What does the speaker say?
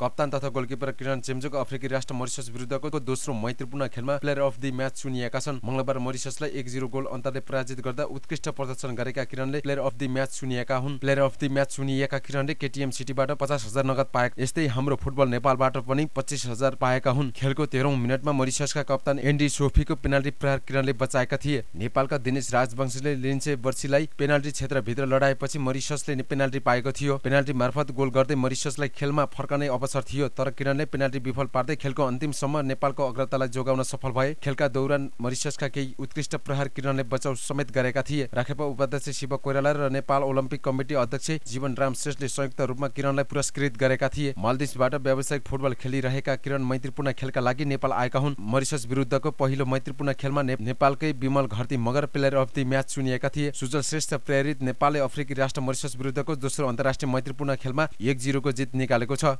कप्तान तथा गोलकिपर किरण चेम्जोको अफ्रिकी राष्ट्र मरिसस विरुद्धको दोस्रो मैत्रीपूर्ण खेलमा प्लेयर अफ दि म्याच चुनिएका छन् मङ्गलबार मरिससलाई एक जिरो गोल अन्तरले पराजित गर्दा उत्कृष्ट प्रदर्शन गरेका किरणले प्लेयर अफ दि म्याच चुनिएका हुन् प्लेयर अफ दि म्याच चुनिएका किरणले केटिएम सिटीबाट पचास हजार नगद पाएका यस्तै हाम्रो फुटबल नेपालबाट पनि पच्चिस हजार पाएका हुन् खेलको तेह्रौँ मिनटमा मरिससका कप्तान एन्डी सोफीको पेनाल्टी प्रहार किरणले बचाएका थिए नेपालका दिनेश राजवंशीले लिन्से बर्सीलाई पेनाल्टी क्षेत्रभित्र लडाएपछि मरिससले पेनाल्टी पाएको थियो पेनाल्टी मार्फत गोल गर्दै मरिससलाई खेलमा फर्कने अवस्था अवसर थियो तर किरणले पेनाल्टी विफल पार्दै खेलको अन्तिमसम्म नेपालको अग्रतालाई जोगाउन सफल भए खेलका दौरान मरिससका केही उत्कृष्ट प्रहार किरणले बचाउ समेत गरेका थिए राखेपा उपाध्यक्ष शिव कोइराला र नेपाल ओलम्पिक कमिटी अध्यक्ष जीवन राम श्रेष्ठले संयुक्त रूपमा किरणलाई पुरस्कृत गरेका थिए मालदिप्सबाट व्यावसायिक फुटबल खेलिरहेका किरण मैत्रीपूर्ण खेलका लागि नेपाल आएका हुन् मरिसस विरुद्धको पहिलो मैत्रीपूर्ण खेलमा नेपालकै Bimal Gharti Magar player of the match चुनिएका थिए सुजल श्रेष्ठ प्रेरित नेपालले अफ्रिकी राष्ट्र मरिसस विरुद्धको दोस्रो अन्तर्राष्ट्रिय मैत्रीपूर्ण खेलमा एक जिरोको जित निकालेको छ